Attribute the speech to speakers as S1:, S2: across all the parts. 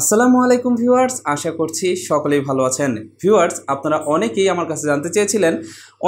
S1: আসসালামু আলাইকুম ভিউয়ার্স আশা করছি সকলেই ভালো আছেন ভিউয়ার্স আপনারা অনেকেই আমার কাছে জানতে চেয়েছিলেন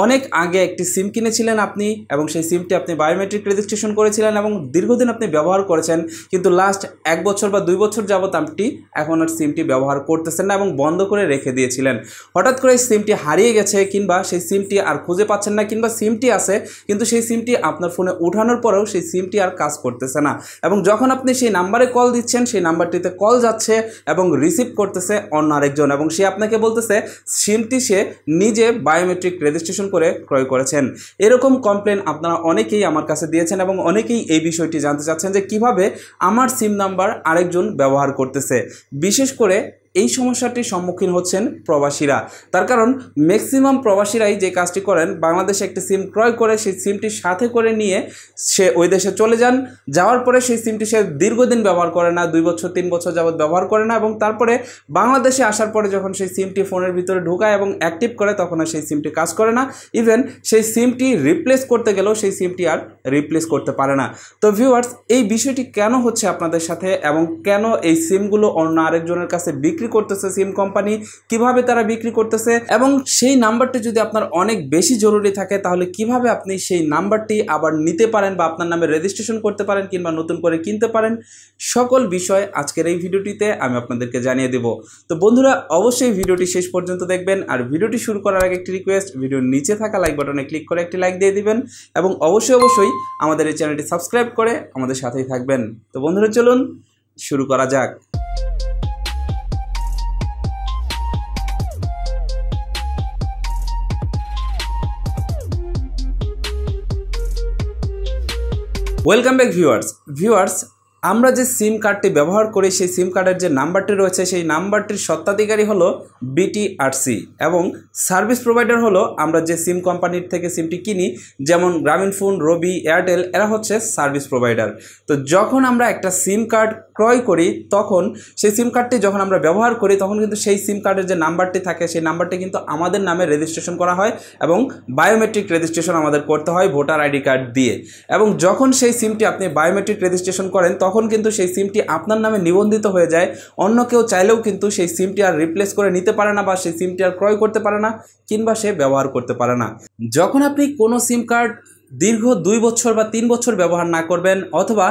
S1: অনেক আগে একটি সিম কিনেছিলেন আপনি এবং সেই সিমটি আপনি বায়োমেট্রিক রেজিস্ট্রেশন করেছিলেন এবং দীর্ঘদিন আপনি ব্যবহার করেছেন কিন্তু লাস্ট এক বছর বা দুই বছর যাবত আপনি এখন আর সিমটি ব্যবহার করতেছেন না এবং বন্ধ করে রেখে দিয়েছিলেন হঠাৎ করে সিমটি হারিয়ে গেছে কিংবা সেই সিমটি আর খুঁজে পাচ্ছেন না কিংবা সিমটি আছে কিন্তু সেই সিমটি আপনার ফোনে ওঠানোর পরেও সেই সিমটি আর কাজ করতেছে না এবং যখন আপনি সেই নাম্বারে কল দিচ্ছেন সেই নাম্বারটিতে কল যাচ্ছে এবং রিসিভ করতেছে অন্য আরেকজন এবং সে আপনাকে বলতেছে সিমটি সে নিজে বায়োমেট্রিক রেজিস্ট্রেশন করে ক্রয় করেছেন এরকম কমপ্লেন আপনারা অনেকেই আমার কাছে দিয়েছেন এবং অনেকেই এই বিষয়টি জানতে চাচ্ছেন যে কিভাবে আমার সিম নাম্বার আরেকজন ব্যবহার করতেছে বিশেষ করে এই সমস্যাটির সম্মুখীন হচ্ছেন প্রবাসীরা তার কারণ ম্যাক্সিমাম প্রবাসীরাই যে কাজটি করেন বাংলাদেশে একটি সিম ক্রয় করে সেই সিমটি সাথে করে নিয়ে সে ওই দেশে চলে যান যাওয়ার পরে সেই সিমটি সে দীর্ঘদিন ব্যবহার করে না দুই বছর তিন বছর যাবৎ ব্যবহার করে না এবং তারপরে বাংলাদেশে আসার পরে যখন সেই সিমটি ফোনের ভিতরে ঢুকায় এবং অ্যাক্টিভ করে তখন আর সেই সিমটি কাজ করে না ইভেন সেই সিমটি রিপ্লেস করতে গেলেও সেই সিমটি আর রিপ্লেস করতে পারে না তো ভিউয়ার্স এই বিষয়টি কেন হচ্ছে আপনাদের সাথে এবং কেন এই সিমগুলো অন্য আরেকজনের কাছে বিক্রি বিক্রি করতেছে সিম কোম্পানি কিভাবে তারা বিক্রি করতেছে এবং সেই নাম্বারটি যদি আপনার অনেক বেশি জরুরি থাকে তাহলে কিভাবে আপনি সেই নাম্বারটি আবার নিতে পারেন বা আপনার নামে রেজিস্ট্রেশন করতে পারেন কিংবা নতুন করে কিনতে পারেন সকল বিষয় আজকের এই ভিডিওটিতে আমি আপনাদেরকে জানিয়ে দেব তো বন্ধুরা অবশ্যই ভিডিওটি শেষ পর্যন্ত দেখবেন আর ভিডিওটি শুরু করার আগে একটি রিকোয়েস্ট ভিডিওর নিচে থাকা লাইক বাটনে ক্লিক করে একটি লাইক দিয়ে দিবেন এবং অবশ্যই অবশ্যই আমাদের এই চ্যানেলটি সাবস্ক্রাইব করে আমাদের সাথেই থাকবেন তো বন্ধুরা চলুন শুরু করা যাক ওয়েলকাম ব্যাক ভিউয়ার্স ভিউয়ার্স আমরা যে সিম কার্ডটি ব্যবহার করি সেই সিম কার্ডের যে নাম্বারটি রয়েছে সেই নাম্বারটির সত্ত্বাধিকারী হলো বিটিআরসি এবং সার্ভিস প্রোভাইডার হলো আমরা যে সিম কোম্পানির থেকে সিমটি কিনি যেমন গ্রামীণফোন রবি এয়ারটেল এরা হচ্ছে সার্ভিস প্রোভাইডার তো যখন আমরা একটা সিম কার্ড ক্রয় করি তখন সেই সিম কার্ডটি যখন আমরা ব্যবহার করি তখন কিন্তু সেই সিম কার্ডের যে নাম্বারটি থাকে সেই নাম্বারটি কিন্তু আমাদের নামে রেজিস্ট্রেশন করা হয় এবং বায়োমেট্রিক রেজিস্ট্রেশন আমাদের করতে হয় ভোটার আইডি কার্ড দিয়ে এবং যখন সেই সিমটি আপনি বায়োমেট্রিক রেজিস্ট্রেশন করেন তখন তখন কিন্তু সেই সিমটি আপনার নামে নিবন্ধিত হয়ে যায় অন্য কেউ চাইলেও কিন্তু সেই সিমটি আর রিপ্লেস করে নিতে পারে না বা সেই সিমটি আর ক্রয় করতে পারে না কিংবা সে ব্যবহার করতে পারে না যখন আপনি কোনো সিম কার্ড দীর্ঘ দুই বছর বা তিন বছর ব্যবহার না করবেন অথবা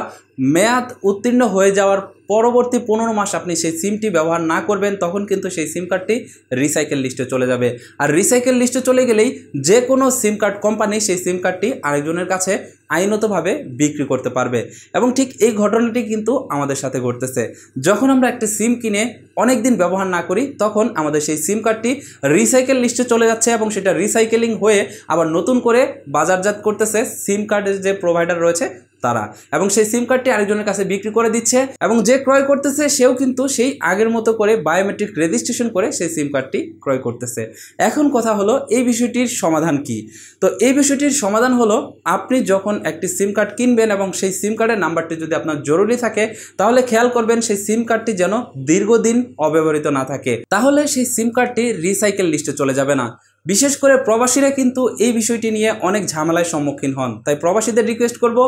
S1: মেয়াদ উত্তীর্ণ হয়ে যাওয়ার পরবর্তী পনেরো মাস আপনি সেই সিমটি ব্যবহার না করবেন তখন কিন্তু সেই সিম কার্ডটি রিসাইকেল লিস্টে চলে যাবে আর রিসাইকেল লিস্টে চলে গেলেই যে কোনো সিম কার্ড কোম্পানি সেই সিম কার্ডটি আরেকজনের কাছে আইনতভাবে বিক্রি করতে পারবে এবং ঠিক এই ঘটনাটি কিন্তু আমাদের সাথে ঘটতেছে যখন আমরা একটি সিম কিনে অনেক দিন ব্যবহার না করি তখন আমাদের সেই সিম কার্ডটি রিসাইকেল লিস্টে চলে যাচ্ছে এবং সেটা রিসাইকেলিং হয়ে আবার নতুন করে বাজারজাত করতেছে সিম কার্ডের যে প্রোভাইডার রয়েছে তারা এবং সেই সিম কার্ডটি আরেকজনের কাছে বিক্রি করে দিচ্ছে এবং যে ক্রয় করতেছে সেও কিন্তু সেই আগের মতো করে বায়োমেট্রিক রেজিস্ট্রেশন করে সেই সিম কার্ডটি ক্রয় করতেছে এখন কথা হলো এই বিষয়টির সমাধান কি তো এই বিষয়টির সমাধান হলো আপনি যখন একটি সিম কার্ড কিনবেন এবং সেই সিম কার্ডের নাম্বারটি যদি আপনার জরুরি থাকে তাহলে খেয়াল করবেন সেই সিম কার্ডটি যেন দীর্ঘদিন অব্যবহৃত না থাকে তাহলে সেই সিম কার্ডটি রিসাইকেল লিস্টে চলে যাবে না বিশেষ করে প্রবাসীরা কিন্তু এই বিষয়টি নিয়ে অনেক ঝামেলায় সম্মুখীন হন তাই প্রবাসীদের রিকোয়েস্ট করব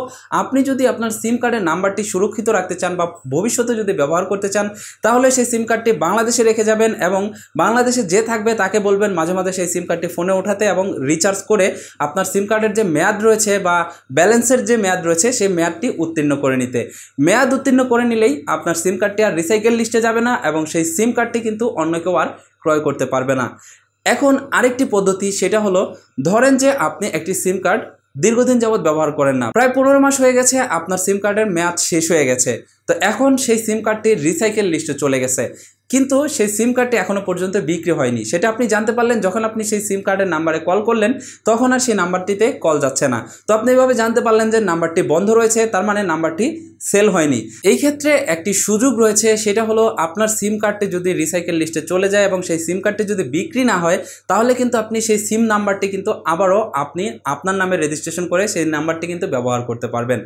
S1: আপনি যদি আপনার সিম কার্ডের নাম্বারটি সুরক্ষিত রাখতে চান বা ভবিষ্যতে যদি ব্যবহার করতে চান তাহলে সেই সিম কার্ডটি বাংলাদেশে রেখে যাবেন এবং বাংলাদেশে যে থাকবে তাকে বলবেন মাঝে মাঝে সেই সিম কার্ডটি ফোনে ওঠাতে এবং রিচার্জ করে আপনার সিম কার্ডের যে মেয়াদ রয়েছে বা ব্যালেন্সের যে মেয়াদ রয়েছে সেই মেয়াদটি উত্তীর্ণ করে নিতে মেয়াদ উত্তীর্ণ করে নিলেই আপনার সিম কার্ডটি আর রিসাইকেল লিস্টে যাবে না এবং সেই সিম কার্ডটি কিন্তু অন্য কেউ আর ক্রয় করতে পারবে না এখন আরেকটি পদ্ধতি সেটা হলো ধরেন যে আপনি একটি সিম কার্ড দীর্ঘদিন যাবৎ ব্যবহার করেন না প্রায় পনেরো মাস হয়ে গেছে আপনার সিম কার্ডের মেয়াদ শেষ হয়ে গেছে তো এখন সেই সিম কার্ডটি রিসাইকেল লিস্টে চলে গেছে কিন্তু সেই সিম কার্ডটি এখনও পর্যন্ত বিক্রি হয়নি সেটা আপনি জানতে পারলেন যখন আপনি সেই সিম কার্ডের নাম্বারে কল করলেন তখন আর সেই নাম্বারটিতে কল যাচ্ছে না তো আপনি এভাবে জানতে পারলেন যে নাম্বারটি বন্ধ রয়েছে তার মানে নাম্বারটি সেল হয়নি এই ক্ষেত্রে একটি সুযোগ রয়েছে সেটা হলো আপনার সিম কার্ডটি যদি রিসাইকেল লিস্টে চলে যায় এবং সেই সিম কার্ডটি যদি বিক্রি না হয় তাহলে কিন্তু আপনি সেই সিম নাম্বারটি কিন্তু আবারও আপনি আপনার নামে রেজিস্ট্রেশন করে সেই নাম্বারটি কিন্তু ব্যবহার করতে পারবেন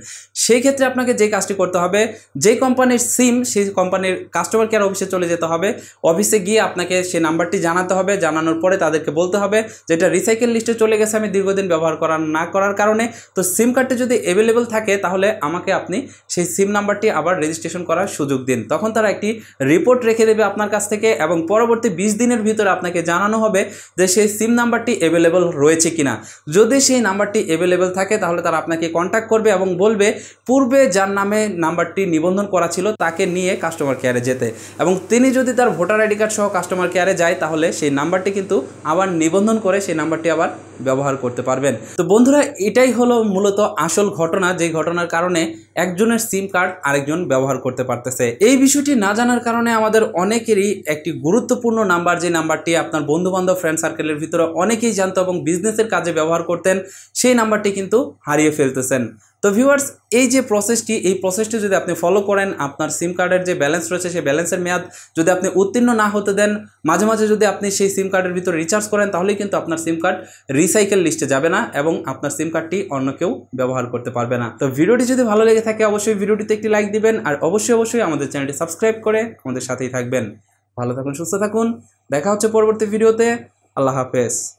S1: সেই ক্ষেত্রে আপনাকে যে কাজটি করতে হবে যে কোম্পানির সিম সেই কোম্পানির কাস্টমার কেয়ার অফিসে চলে যেতে হবে অফিসে গিয়ে আপনাকে সে নাম্বারটি জানাতে হবে জানানোর পরে তাদেরকে বলতে হবে যেটা রিসাইকেল লিস্টে চলে গেছে আমি দীর্ঘদিন ব্যবহার করার না করার কারণে তো সিম কার্ডটি যদি অ্যাভেলেবেল থাকে তাহলে আমাকে আপনি সেই সিম নাম্বারটি আবার রেজিস্ট্রেশন করার সুযোগ দিন তখন তারা একটি রিপোর্ট রেখে দেবে আপনার কাছ থেকে এবং পরবর্তী বিশ দিনের ভিতরে আপনাকে জানানো হবে যে সেই সিম নাম্বারটি অ্যাভেলেবেল রয়েছে কিনা যদি সেই নাম্বারটি অ্যাভেলেবেল থাকে তাহলে তারা আপনাকে কন্ট্যাক্ট করবে এবং বলবে পূর্বে যার নামে নাম্বারটি নিবন্ধন করা ছিল তাকে নিয়ে কাস্টমার কেয়ারে যেতে এবং তিনি যদি তার ভোটার আইডি কার্ড সহ কাস্টমার কেয়ারে যায় তাহলে সেই নাম্বারটি কিন্তু আবার নিবন্ধন করে সেই নাম্বারটি আবার ব্যবহার করতে পারবেন তো বন্ধুরা এটাই হলো মূলত আসল ঘটনা যে ঘটনার কারণে একজনের সিম কার্ড আরেকজন ব্যবহার করতে পারতেছে এই বিষয়টি না জানার কারণে আমাদের অনেকেরই একটি গুরুত্বপূর্ণ নাম্বার যে নাম্বারটি আপনার বন্ধুবান্ধব ফ্রেন্ড সার্কেলের ভিতরে অনেকেই জানতো এবং বিজনেসের কাজে ব্যবহার করতেন সেই নাম্বারটি কিন্তু হারিয়ে ফেলতেছেন তো ভিউয়ার্স এই যে প্রসেসটি এই প্রসেসটি যদি আপনি ফলো করেন আপনার সিম কার্ডের যে ব্যালেন্স রয়েছে সেই ব্যালেন্সের মেয়াদ যদি আপনি উত্তীর্ণ না হতে দেন মাঝে মাঝে যদি আপনি সেই সিম কার্ডের ভিতরে রিচার্জ করেন তাহলেই কিন্তু আপনার সিম কার্ড রিসাইকেল লিস্টে যাবে না এবং আপনার সিম কার্ডটি অন্য কেউ ব্যবহার করতে পারবে না তো ভিডিওটি যদি ভালো লেগে থাকে অবশ্যই ভিডিওটিতে একটি লাইক দিবেন আর অবশ্যই অবশ্যই আমাদের চ্যানেলটি সাবস্ক্রাইব করে আমাদের সাথেই থাকবেন ভালো থাকুন সুস্থ থাকুন দেখা হচ্ছে পরবর্তী ভিডিওতে আল্লাহ হাফেজ